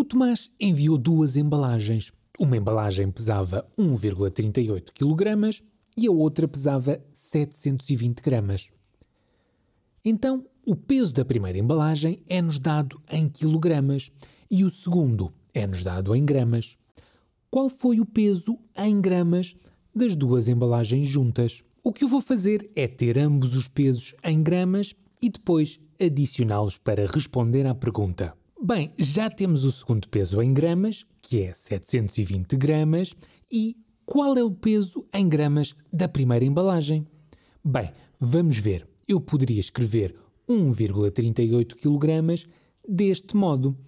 O Tomás enviou duas embalagens. Uma embalagem pesava 1,38 kg e a outra pesava 720 gramas. Então, o peso da primeira embalagem é-nos dado em quilogramas e o segundo é-nos dado em gramas. Qual foi o peso em gramas das duas embalagens juntas? O que eu vou fazer é ter ambos os pesos em gramas e depois adicioná-los para responder à pergunta. Bem, já temos o segundo peso em gramas, que é 720 gramas, e qual é o peso em gramas da primeira embalagem? Bem, vamos ver. Eu poderia escrever 1,38 kg deste modo.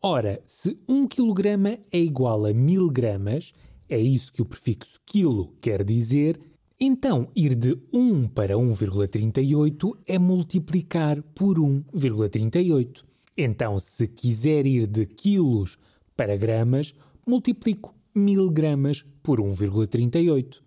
Ora, se 1 kg é igual a 1000 gramas, é isso que o prefixo quilo quer dizer, então ir de 1 para 1,38 é multiplicar por 1,38. Então, se quiser ir de quilos para gramas, multiplico 1000 gramas por 1,38.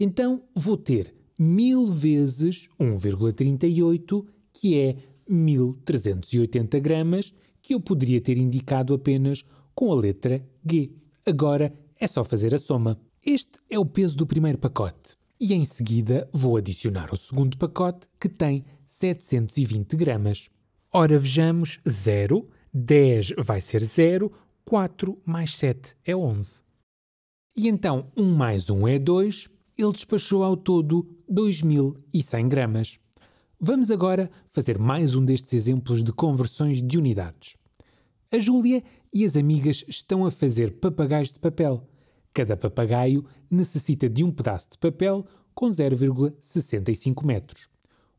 Então, vou ter 1000 vezes 1,38, que é 1380 gramas, que eu poderia ter indicado apenas com a letra G. Agora é só fazer a soma. Este é o peso do primeiro pacote. E em seguida vou adicionar o segundo pacote, que tem 720 gramas. Ora, vejamos 0, 10 vai ser 0, 4 mais 7 é 11. E então 1 mais 1 é 2, ele despachou ao todo 2100 gramas. Vamos agora fazer mais um destes exemplos de conversões de unidades. A Júlia e as amigas estão a fazer papagaios de papel. Cada papagaio necessita de um pedaço de papel com 0,65 metros.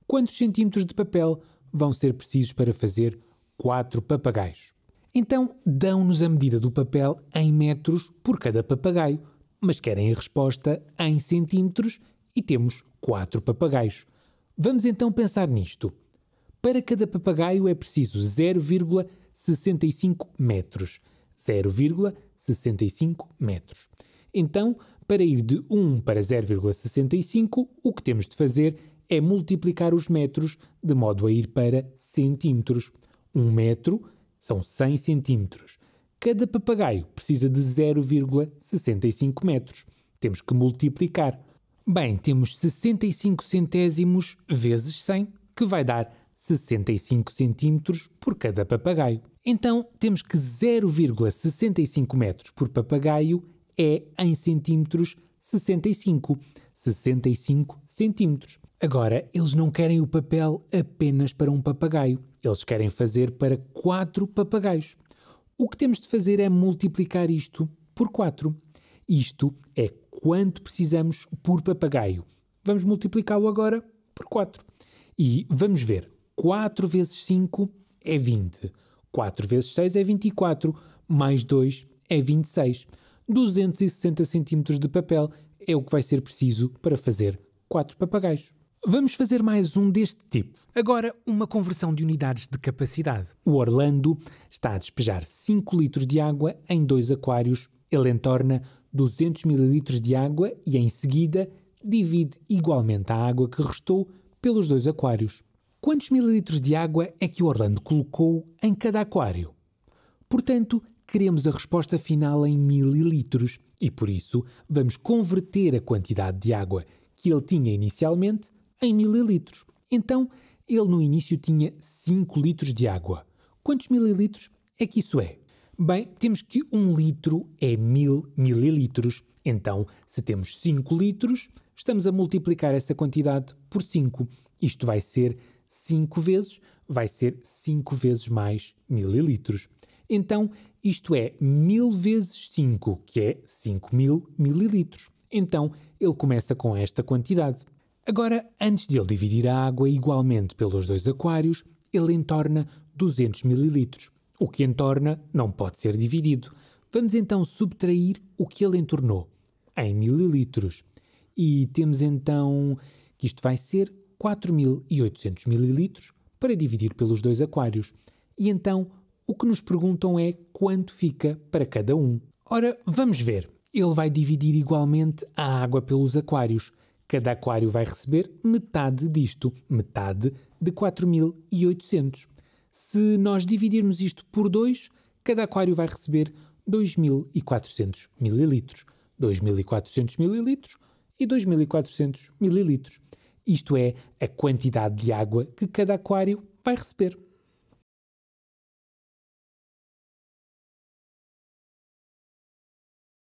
Quantos centímetros de papel vão ser precisos para fazer quatro papagaios. Então dão-nos a medida do papel em metros por cada papagaio, mas querem a resposta em centímetros e temos quatro papagaios. Vamos então pensar nisto. Para cada papagaio é preciso 0,65 metros. 0,65 metros. Então, para ir de 1 para 0,65, o que temos de fazer é é multiplicar os metros de modo a ir para centímetros. Um metro são 100 centímetros. Cada papagaio precisa de 0,65 metros. Temos que multiplicar. Bem, temos 65 centésimos vezes 100, que vai dar 65 centímetros por cada papagaio. Então, temos que 0,65 metros por papagaio é, em centímetros, 65. 65 centímetros. Agora, eles não querem o papel apenas para um papagaio, eles querem fazer para quatro papagaios. O que temos de fazer é multiplicar isto por 4. Isto é quanto precisamos por papagaio. Vamos multiplicá-lo agora por 4. E vamos ver. 4 vezes 5 é 20. 4 vezes 6 é 24. Mais 2 é 26. 260 centímetros de papel é o que vai ser preciso para fazer quatro papagaios. Vamos fazer mais um deste tipo. Agora, uma conversão de unidades de capacidade. O Orlando está a despejar 5 litros de água em dois aquários. Ele entorna 200 mililitros de água e, em seguida, divide igualmente a água que restou pelos dois aquários. Quantos mililitros de água é que o Orlando colocou em cada aquário? Portanto, queremos a resposta final em mililitros e por isso, vamos converter a quantidade de água que ele tinha inicialmente em mililitros. Então, ele no início tinha 5 litros de água. Quantos mililitros é que isso é? Bem, temos que 1 um litro é 1000 mililitros. Então, se temos 5 litros, estamos a multiplicar essa quantidade por 5. Isto vai ser 5 vezes, vai ser 5 vezes mais mililitros. Então, isto é mil vezes 5, que é 5 mil mililitros. Então ele começa com esta quantidade. Agora, antes de ele dividir a água igualmente pelos dois aquários, ele entorna 200 mililitros. O que entorna não pode ser dividido. Vamos então subtrair o que ele entornou em mililitros. E temos então que isto vai ser 4.800 mililitros para dividir pelos dois aquários. E então o que nos perguntam é quanto fica para cada um. Ora, vamos ver. Ele vai dividir igualmente a água pelos aquários. Cada aquário vai receber metade disto, metade de 4.800. Se nós dividirmos isto por 2, cada aquário vai receber 2.400 ml. 2.400 ml e 2.400 ml. Isto é a quantidade de água que cada aquário vai receber.